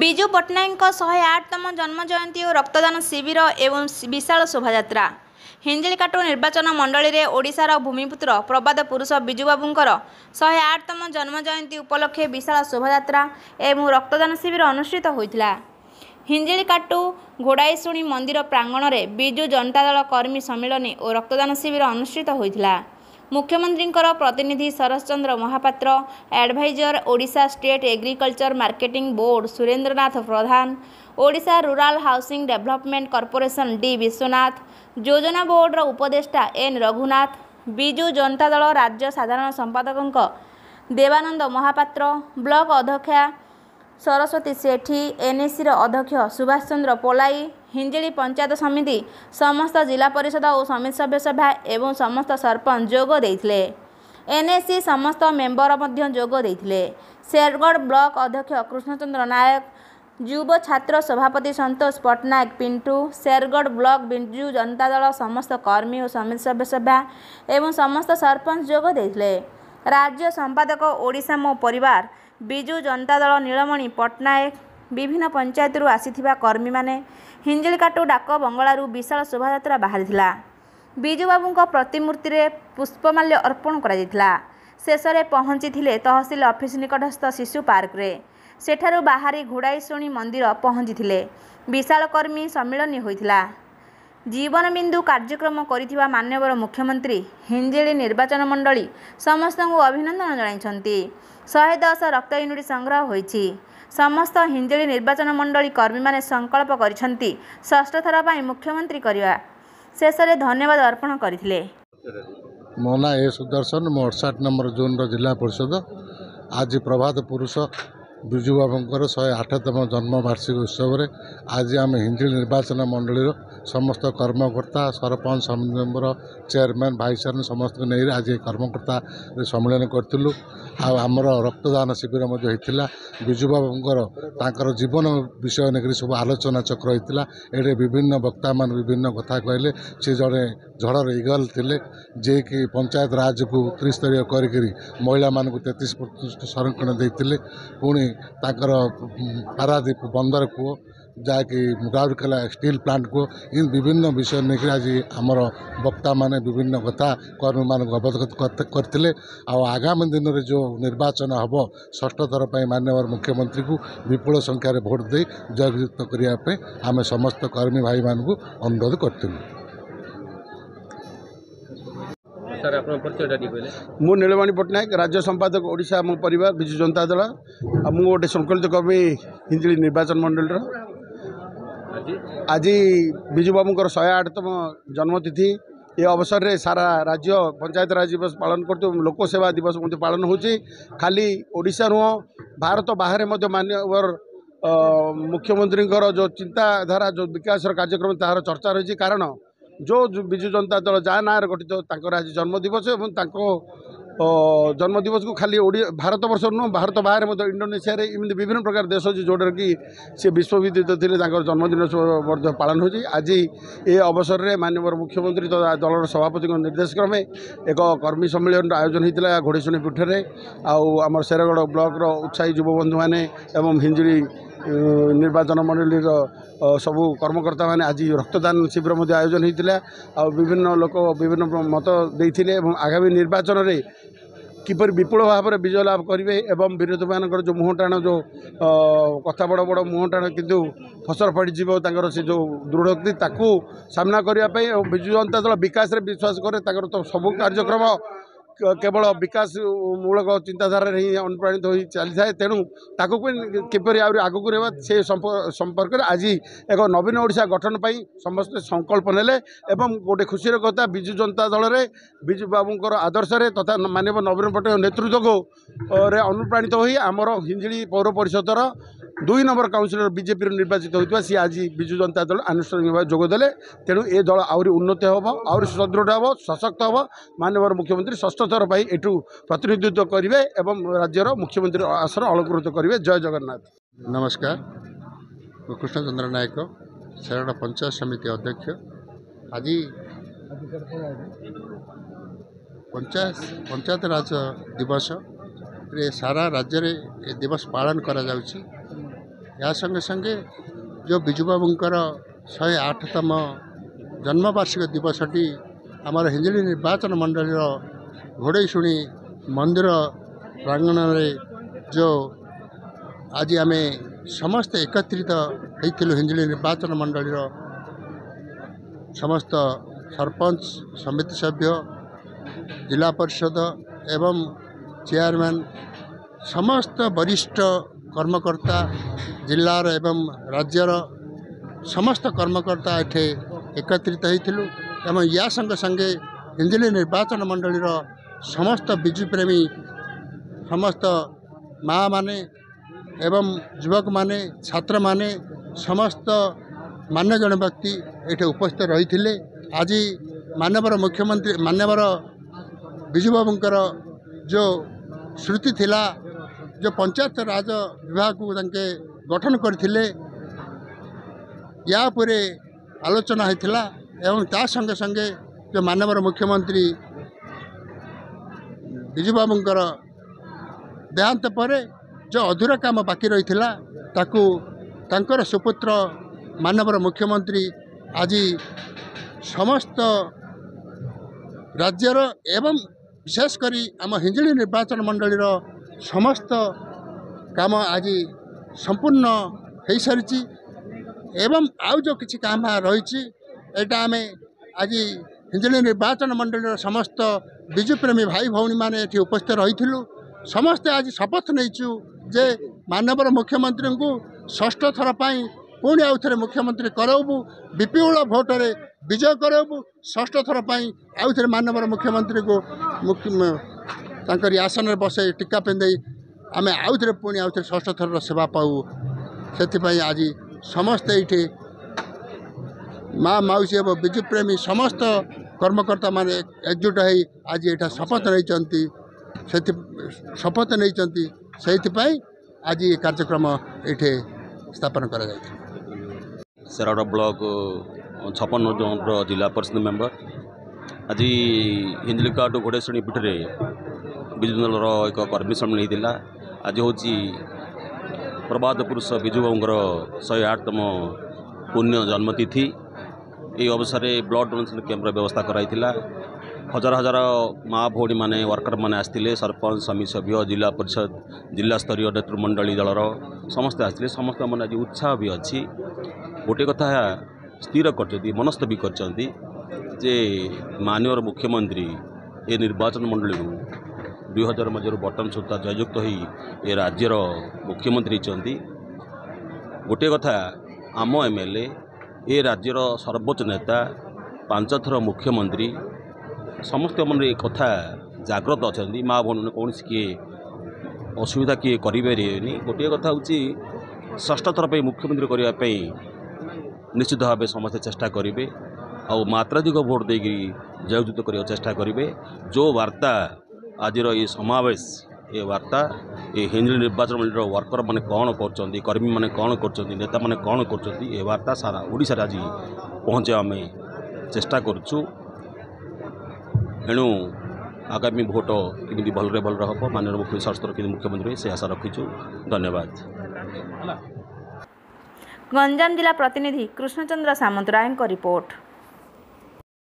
ବିଜୁ ପଟ୍ଟନାୟକଙ୍କ ଶହେ ଆଠତମ ଜନ୍ମ ଜୟନ୍ତୀ ଓ ରକ୍ତଦାନ ଶିବିର ଏବଂ ବିଶାଳ ଶୋଭାଯାତ୍ରା ହିଞ୍ଜିଲିକାଟୁ ନିର୍ବାଚନ ମଣ୍ଡଳୀରେ ଓଡ଼ିଶାର ଭୂମିପୁତ୍ର ପ୍ରବାଦ ପୁରୁଷ ବିଜୁବାବୁଙ୍କର ଶହେ ଆଠତମ ଜନ୍ମ ଜୟନ୍ତୀ ଉପଲକ୍ଷେ ବିଶାଳ ଶୋଭାଯାତ୍ରା ଏବଂ ରକ୍ତଦାନ ଶିବିର ଅନୁଷ୍ଠିତ ହୋଇଥିଲା ହିଞ୍ଜିଲିକାଟୁ ଘୋଡ଼ାଇଶୁଣୀ ମନ୍ଦିର ପ୍ରାଙ୍ଗଣରେ ବିଜୁ ଜନତା ଦଳ କର୍ମୀ ସମ୍ମିଳନୀ ଓ ରକ୍ତଦାନ ଶିବିର ଅନୁଷ୍ଠିତ ହୋଇଥିଲା ମୁଖ୍ୟମନ୍ତ୍ରୀଙ୍କର ପ୍ରତିନିଧି Saras Chandra Mahapatra adviser Odisha state agriculture marketing board Surendranath Pradhan Odisha rural housing development corporation D Biswanath ଯୋଜନା ବୋର୍ଡର ଉପଦେଷ୍ଟା ଏନ୍ ରଘୁନାଥ ବିଜୁ ଜନତା ଦଳ ରାଜ୍ୟ ସାଧାରଣ ସମ୍ପାଦକଙ୍କ ଦେବାନନ୍ଦ ମହାପାତ୍ର ବ୍ଲକ ଅଧ୍ୟକ୍ଷା ସରସ୍ୱତୀ ସେଠୀ ଏନ୍ଏସିର ଅଧ୍ୟକ୍ଷ ସୁଭାଷ ଚନ୍ଦ୍ର ପୋଲାଇ ହିଞ୍ଜିଳି ପଞ୍ଚାୟତ ସମିତି ସମସ୍ତ ଜିଲ୍ଲା ପରିଷଦ ଓ ସମିତି ସଭ୍ୟ ସଭା ଏବଂ ସମସ୍ତ ସରପଞ୍ଚ ଯୋଗ ଦେଇଥିଲେ ଏନ୍ଏସି ସମସ୍ତ ମେମ୍ବର ମଧ୍ୟ ଯୋଗ ଦେଇଥିଲେ ଶେରଗଡ଼ ବ୍ଲକ ଅଧ୍ୟକ୍ଷ କୃଷ୍ଣଚନ୍ଦ୍ର ନାୟକ ଯୁବ ଛାତ୍ର ସଭାପତି ସନ୍ତୋଷ ପଟ୍ଟନାୟକ ପିଣ୍ଟୁ ଶେରଗଡ଼ ବ୍ଲକ ବିଜୁ ଜନତା ଦଳ ସମସ୍ତ କର୍ମୀ ଓ ସମିତି ସଭ୍ୟ ସଭା ଏବଂ ସମସ୍ତ ସରପଞ୍ଚ ଯୋଗ ଦେଇଥିଲେ ରାଜ୍ୟ ସମ୍ପାଦକ ଓଡ଼ିଶା ମୋ ପରିବାର ବିଜୁ ଜନତା ଦଳ ନୀଳମଣି ପଟ୍ଟନାୟକ ବିଭିନ୍ନ ପଞ୍ଚାୟତରୁ ଆସିଥିବା କର୍ମୀମାନେ ହିଞ୍ଜିଳିକାଟୁ ଡାକ ବଙ୍ଗଳାରୁ ବିଶାଳ ଶୋଭାଯାତ୍ରା ବାହାରିଥିଲା ବିଜୁବାବୁଙ୍କ ପ୍ରତିମୂର୍ତ୍ତିରେ ପୁଷ୍ପମାଲ୍ୟ ଅର୍ପଣ କରାଯାଇଥିଲା ଶେଷରେ ପହଞ୍ଚିଥିଲେ ତହସିଲ ଅଫିସ ନିକଟସ୍ଥ ଶିଶୁ ପାର୍କରେ ସେଠାରୁ ବାହାରି ଘୋଡ଼ାଇ ଶୁଣି ମନ୍ଦିର ପହଞ୍ଚିଥିଲେ ବିଶାଳ କର୍ମୀ ସମ୍ମିଳନୀ ହୋଇଥିଲା ଜୀବନବିନ୍ଦୁ କାର୍ଯ୍ୟକ୍ରମ କରିଥିବା ମାନ୍ୟବର ମୁଖ୍ୟମନ୍ତ୍ରୀ ହିଞ୍ଜିଳି ନିର୍ବାଚନ ମଣ୍ଡଳୀ ସମସ୍ତଙ୍କୁ ଅଭିନନ୍ଦନ ଜଣାଇଛନ୍ତି ଶହେ ଦଶ ରକ୍ତ ୟୁନିଟ୍ ସଂଗ୍ରହ ହୋଇଛି ସମସ୍ତ ହିଞ୍ଜିଳି ନିର୍ବାଚନ ମଣ୍ଡଳୀ କର୍ମୀମାନେ ସଂକଳ୍ପ କରିଛନ୍ତି ଷଷ୍ଠଥର ପାଇଁ ମୁଖ୍ୟମନ୍ତ୍ରୀ କରିବା ଶେଷରେ ଧନ୍ୟବାଦ ଅର୍ପଣ କରିଥିଲେ ମୋ ନାଁ ଏ ସୁଦର୍ଶନ ମୁଁ ଅଠଷଠି ନମ୍ବର ଜୋନ୍ର ଜିଲ୍ଲା ପରିଷଦ ଆଜି ପ୍ରଭାତ ପୁରୁଷ ବିଜୁବାବୁଙ୍କର ଶହେ ଆଠତମ ଜନ୍ମ ଜନ୍ମବାର୍ଷିକୀ ଉତ୍ସବରେ ଆଜି ଆମେ ହିଞ୍ଜିଳି ନିର୍ବାଚନ ମଣ୍ଡଳୀର ସମସ୍ତ କର୍ମକର୍ତ୍ତା ସରପଞ୍ଚ ସମର ଚେୟାରମ୍ୟାନ୍ ଭାଇସ ସମସ୍ତଙ୍କୁ ନେଇ ଆଜି କର୍ମକର୍ତ୍ତା ସମ୍ମିଳନୀ କରିଥିଲୁ ଆଉ ଆମର ରକ୍ତଦାନ ଶିବିର ମଧ୍ୟ ହୋଇଥିଲା ବିଜୁବାବୁଙ୍କର ତାଙ୍କର ଜୀବନ ବିଷୟ ନେଇକରି ସବୁ ଆଲୋଚନା ଚକ୍ର ହୋଇଥିଲା ଏଠି ବିଭିନ୍ନ ବକ୍ତାମାନେ ବିଭିନ୍ନ କଥା କହିଲେ ସେ ଜଣେ ଝଡ଼ର ଇଗଲ ଥିଲେ ଯିଏକି ପଞ୍ଚାୟତ ରାଜକୁ ତ୍ରିସ୍ତରୀୟ କରିକିରି ମହିଳାମାନଙ୍କୁ ତେତିଶ ପ୍ରତିଶତ ସଂରକ୍ଷଣ ଦେଇଥିଲେ ପୁଣି पाराद्वीप बन्दर कि राकेला स्टल प्लान्ट इन विभिन्न विषय नै जी आमर वक्ता मिन्न कथा कर्मी म अवगत गरि आगामी दिन जो निर्वाचन हे षष्ठ थर मान्यवर को विपुल संख्य भोट दि जय आम समस्त कर्मी को म अनुरोध गर्ु मु मलमणी पट्टनायक राज्य सम्पादक ओडा मिजु जनता दल आ म संकलित कवि हिञुली निर्वाचन मण्डली र आज विजु बाबु शम जन्मतिथि ए अवसर सारा राज्य पंचायत राज दिवस पालन गर् लोकसेवा दिवस पालन पाँच खाली ओडा नुह भारत बाहेक मान्य मुख्यमन्त्रीको जो चिन्ताधारा जो बिकास कार्यक्रम चर्चा तर्चा कारण ଯେଉଁ ବିଜୁ ଜନତା ଦଳ ଯାହା ନାଁରେ ଗଠିତ ତାଙ୍କର ଆଜି ଜନ୍ମଦିବସ ଏବଂ ତାଙ୍କ ଜନ୍ମଦିବସକୁ ଖାଲି ଓଡ଼ିଆ ଭାରତବର୍ଷ ନୁହଁ ଭାରତ ବାହାରେ ମଧ୍ୟ ଇଣ୍ଡୋନେସିଆରେ ଏମିତି ବିଭିନ୍ନ ପ୍ରକାର ଦେଶ ଅଛି ଯେଉଁଟାରେ କି ସେ ବିଶ୍ୱବିଦ୍ୟାତ ଥିଲେ ତାଙ୍କର ଜନ୍ମଦିନ ମଧ୍ୟ ପାଳନ ହେଉଛି ଆଜି ଏ ଅବସରରେ ମାନ୍ୟବର ମୁଖ୍ୟମନ୍ତ୍ରୀ ତଥା ଦଳର ସଭାପତିଙ୍କ ନିର୍ଦ୍ଦେଶ କ୍ରମେ ଏକ କର୍ମୀ ସମ୍ମିଳନୀର ଆୟୋଜନ ହୋଇଥିଲା ଘୋଡ଼େଶ୍ୱଣୀ ପୀଠରେ ଆଉ ଆମର ଶେରଗଡ଼ ବ୍ଲକର ଉତ୍ସାହୀ ଯୁବବନ୍ଧୁମାନେ ଏବଂ ହିଞ୍ଜିଳି ନିର୍ବାଚନ ମଣ୍ଡଳୀର ସବୁ କର୍ମକର୍ତ୍ତାମାନେ ଆଜି ରକ୍ତଦାନ ଶିବିର ମଧ୍ୟ ଆୟୋଜନ ହୋଇଥିଲା ଆଉ ବିଭିନ୍ନ ଲୋକ ବିଭିନ୍ନ ମତ ଦେଇଥିଲେ ଏବଂ ଆଗାମୀ ନିର୍ବାଚନରେ କିପରି ବିପୁଳ ଭାବରେ ବିଜୟ ଲାଭ କରିବେ ଏବଂ ବିରୋଧୀମାନଙ୍କର ଯେଉଁ ମୁହଁ ଟାଣ ଯେଉଁ କଥା ବଡ଼ ବଡ଼ ମୁହଁ ଟାଣ କିନ୍ତୁ ଫସର ପଡ଼ିଯିବ ତାଙ୍କର ସେ ଯେଉଁ ଦୃଢ଼ୋକ୍ତି ତାକୁ ସାମ୍ନା କରିବା ପାଇଁ ଏବଂ ବିଜୁ ଜନତା ଦଳ ବିକାଶରେ ବିଶ୍ୱାସ କରେ ତାଙ୍କର ତ ସବୁ କାର୍ଯ୍ୟକ୍ରମ କେବଳ ବିକାଶ ମୂଳକ ଚିନ୍ତାଧାରାରେ ହିଁ ଅନୁପ୍ରାଣିତ ହୋଇ ଚାଲିଥାଏ ତେଣୁ ତାକୁ କିପରି ଆହୁରି ଆଗକୁ ନେବା ସେ ସମ୍ପର୍କରେ ଆଜି ଏକ ନବୀନ ଓଡ଼ିଶା ଗଠନ ପାଇଁ ସମସ୍ତେ ସଂକଳ୍ପ ନେଲେ ଏବଂ ଗୋଟେ ଖୁସିର କଥା ବିଜୁ ଜନତା ଦଳରେ ବିଜୁ ବାବୁଙ୍କର ଆଦର୍ଶରେ ତଥା ମାନ୍ୟବର ନବୀନ ପଟ୍ଟନାୟକ ନେତୃତ୍ୱକୁ ରେ ଅନୁପ୍ରାଣିତ ହୋଇ ଆମର ହିଞ୍ଜିଳି ପୌର ପରିଷଦର ଦୁଇ ନମ୍ବର କାଉନସିଲର ବିଜେପିରୁ ନିର୍ବାଚିତ ହୋଇଥିବା ସିଏ ଆଜି ବିଜୁ ଜନତା ଦଳ ଆନୁଷ୍ଠାନିକ ଭାବେ ଯୋଗଦେଲେ ତେଣୁ ଏ ଦଳ ଆହୁରି ଉନ୍ନତି ହେବ ଆହୁରି ସୁଦୃଢ଼ ହେବ ସଶକ୍ତ ହେବ ମାନ୍ୟବର ମୁଖ୍ୟମନ୍ତ୍ରୀ ଷଷ୍ଠ ଥର ପାଇଁ ଏଠୁ ପ୍ରତିନିଧିତ୍ୱ କରିବେ ଏବଂ ରାଜ୍ୟର ମୁଖ୍ୟମନ୍ତ୍ରୀ ଆସନ ଅଳଙ୍କୃତ କରିବେ ଜୟ ଜଗନ୍ନାଥ ନମସ୍କାର ମୁଁ କୃଷ୍ଣଚନ୍ଦ୍ର ନାୟକ ଶରଣ ପଞ୍ଚାୟତ ସମିତି ଅଧ୍ୟକ୍ଷ ଆଜି ପଞ୍ଚାୟତ ପଞ୍ଚାୟତ ରାଜ ଦିବସରେ ସାରା ରାଜ୍ୟରେ ଏ ଦିବସ ପାଳନ କରାଯାଉଛି ଏହା ସଙ୍ଗେ ସଙ୍ଗେ ଯେଉଁ ବିଜୁବାବୁଙ୍କର ଶହେ ଆଠତମ ଜନ୍ମବାର୍ଷିକ ଦିବସଟି ଆମର ହିଞ୍ଜିଳି ନିର୍ବାଚନ ମଣ୍ଡଳୀର ଘୋଡ଼େଇ ଶୁଣି ମନ୍ଦିର ପ୍ରାଙ୍ଗଣରେ ଯେଉଁ ଆଜି ଆମେ ସମସ୍ତେ ଏକତ୍ରିତ ହେଇଥିଲୁ ହିଞ୍ଜିଳି ନିର୍ବାଚନ ମଣ୍ଡଳୀର ସମସ୍ତ ସରପଞ୍ଚ ସମିତି ସଭ୍ୟ ଜିଲ୍ଲା ପରିଷଦ ଏବଂ ଚେୟାରମ୍ୟାନ୍ ସମସ୍ତ ବରିଷ୍ଠ କର୍ମକର୍ତ୍ତା ଜିଲ୍ଲାର ଏବଂ ରାଜ୍ୟର ସମସ୍ତ କର୍ମକର୍ତ୍ତା ଏଠି ଏକତ୍ରିତ ହୋଇଥିଲୁ ଏବଂ ୟା ସଙ୍ଗେ ସଙ୍ଗେ ହିଞ୍ଜିଲି ନିର୍ବାଚନ ମଣ୍ଡଳୀର ସମସ୍ତ ବିଜୁ ପ୍ରେମୀ ସମସ୍ତ ମାଆମାନେ ଏବଂ ଯୁବକମାନେ ଛାତ୍ରମାନେ ସମସ୍ତ ମାନ୍ୟଗଣ୍ୟ ବ୍ୟକ୍ତି ଏଠି ଉପସ୍ଥିତ ରହିଥିଲେ ଆଜି ମାନ୍ୟବର ମୁଖ୍ୟମନ୍ତ୍ରୀ ମାନ୍ୟବର ବିଜୁବାବୁଙ୍କର ଯେଉଁ ସ୍ମୃତି ଥିଲା जो पंचायत राज विभाग को गठन करते यापुर आलोचना होता एवं ता संगे संगे जो मानवर मुख्यमंत्री विजु बाबूर देहांत पर जो अधूरा कम बाकी रही सुपुत्र मानवर मुख्यमंत्री आज समस्त राज्यर एवं विशेषकर आम हिंजी निर्वाचन मंडलीर ସମସ୍ତ କାମ ଆଜି ସମ୍ପୂର୍ଣ୍ଣ ହୋଇସାରିଛି ଏବଂ ଆଉ ଯେଉଁ କିଛି କାମ ରହିଛି ଏଇଟା ଆମେ ଆଜି ହିଞ୍ଜିଳି ନିର୍ବାଚନ ମଣ୍ଡଳୀର ସମସ୍ତ ବିଜୁ ପ୍ରେମୀ ଭାଇ ଭଉଣୀମାନେ ଏଠି ଉପସ୍ଥିତ ରହିଥିଲୁ ସମସ୍ତେ ଆଜି ଶପଥ ନେଇଛୁ ଯେ ମାନବର ମୁଖ୍ୟମନ୍ତ୍ରୀଙ୍କୁ ଷଷ୍ଠ ଥର ପାଇଁ ପୁଣି ଆଉ ଥରେ ମୁଖ୍ୟମନ୍ତ୍ରୀ କରାଇବୁ ବିପୁଳ ଭୋଟରେ ବିଜୟ କରାଇବୁ ଷଷ୍ଠ ଥର ପାଇଁ ଆଉ ଥରେ ମାନବର ମୁଖ୍ୟମନ୍ତ୍ରୀଙ୍କୁ तांकर आसन बसे टीका पिँधै आमे आउथे पछाडि षष्ठ थर सेवा पावे समेट माउसी विजु प्रेमी समस्त कर्मकर्ता माने एकजुट है आज एटा शपथ नहीं शपथ नै सिप आज कार्यक्रम यहाँ स्थापन गरिरा ब्लक छपन्न जोन र जिला परिषद मेम्बर आज हिन्दू गोडे श्रेणी ବିଜୁଜନର ଏକ କର୍ମୀ ସମ୍ମିଳନୀ ହେଇଥିଲା ଆଜି ହେଉଛି ପ୍ରବାଦ ପୁରୁଷ ବିଜୁବାବୁଙ୍କର ଶହେ ଆଠତମ ପୁଣ୍ୟ ଜନ୍ମତିଥି ଏହି ଅବସରରେ ବ୍ଲଡ଼ ଡୋନେସନ୍ କ୍ୟାମ୍ପର ବ୍ୟବସ୍ଥା କରାଯାଇଥିଲା ହଜାର ହଜାର ମା ଭଉଣୀମାନେ ୱାର୍କର୍ମାନେ ଆସିଥିଲେ ସରପଞ୍ଚ ସମିତି ସଭ୍ୟ ଜିଲ୍ଲା ପରିଷଦ ଜିଲ୍ଲାସ୍ତରୀୟ ନେତୃମଣ୍ଡଳୀ ଦଳର ସମସ୍ତେ ଆସିଥିଲେ ସମସ୍ତଙ୍କ ମନେ ଆଜି ଉତ୍ସାହ ବି ଅଛି ଗୋଟିଏ କଥା ସ୍ଥିର କରିଛନ୍ତି ମନସ୍ଥ ବି କରିଛନ୍ତି ଯେ ମାନ୍ୟବର ମୁଖ୍ୟମନ୍ତ୍ରୀ ଏ ନିର୍ବାଚନ ମଣ୍ଡଳୀରୁ ଦୁଇ ହଜାର ମଝିରୁ ବର୍ତ୍ତମାନ ସୁଦ୍ଧା ଜୟଯୁକ୍ତ ହୋଇ ଏ ରାଜ୍ୟର ମୁଖ୍ୟମନ୍ତ୍ରୀ ହୋଇଛନ୍ତି ଗୋଟିଏ କଥା ଆମ ଏମ୍ ଏଲ୍ ଏ ଏ ରାଜ୍ୟର ସର୍ବୋଚ୍ଚ ନେତା ପାଞ୍ଚଥର ମୁଖ୍ୟମନ୍ତ୍ରୀ ସମସ୍ତେ ମନରେ ଏ କଥା ଜାଗ୍ରତ ଅଛନ୍ତି ମାଆ ଭଉଣୀମାନେ କୌଣସି କିଏ ଅସୁବିଧା କିଏ କରିପାରିବେନି ଗୋଟିଏ କଥା ହେଉଛି ଷଷ୍ଠ ଥର ପାଇଁ ମୁଖ୍ୟମନ୍ତ୍ରୀ କରିବା ପାଇଁ ନିଶ୍ଚିତ ଭାବେ ସମସ୍ତେ ଚେଷ୍ଟା କରିବେ ଆଉ ମାତ୍ରାଧିକ ଭୋଟ୍ ଦେଇକି ଜୟଯୁକ୍ତ କରିବାକୁ ଚେଷ୍ଟା କରିବେ ଯେଉଁ ବାର୍ତ୍ତା ଆଜିର ଏହି ସମାବେଶ ଏ ବାର୍ତ୍ତା ଏ ହିଞ୍ଜିଳି ନିର୍ବାଚନ ମଣ୍ଡଳୀର ୱାର୍କରମାନେ କ'ଣ କରୁଛନ୍ତି କର୍ମୀମାନେ କ'ଣ କରୁଛନ୍ତି ନେତାମାନେ କ'ଣ କରୁଛନ୍ତି ଏ ବାର୍ତ୍ତା ସାରା ଓଡ଼ିଶାରେ ଆଜି ପହଞ୍ଚାଇବା ଆମେ ଚେଷ୍ଟା କରୁଛୁ ଏଣୁ ଆଗାମୀ ଭୋଟ କେମିତି ଭଲରେ ଭଲରେ ହେବ ମାନ୍ୟ ମୁଖ୍ୟ ସ୍ୱାସ୍ଥ୍ୟ କେମିତି ମୁଖ୍ୟମନ୍ତ୍ରୀ ସେ ଆଶା ରଖିଛୁ ଧନ୍ୟବାଦ ଗଞ୍ଜାମ ଜିଲ୍ଲା ପ୍ରତିନିଧି କୃଷ୍ଣଚନ୍ଦ୍ର ସାମନ୍ତରାୟଙ୍କ ରିପୋର୍ଟ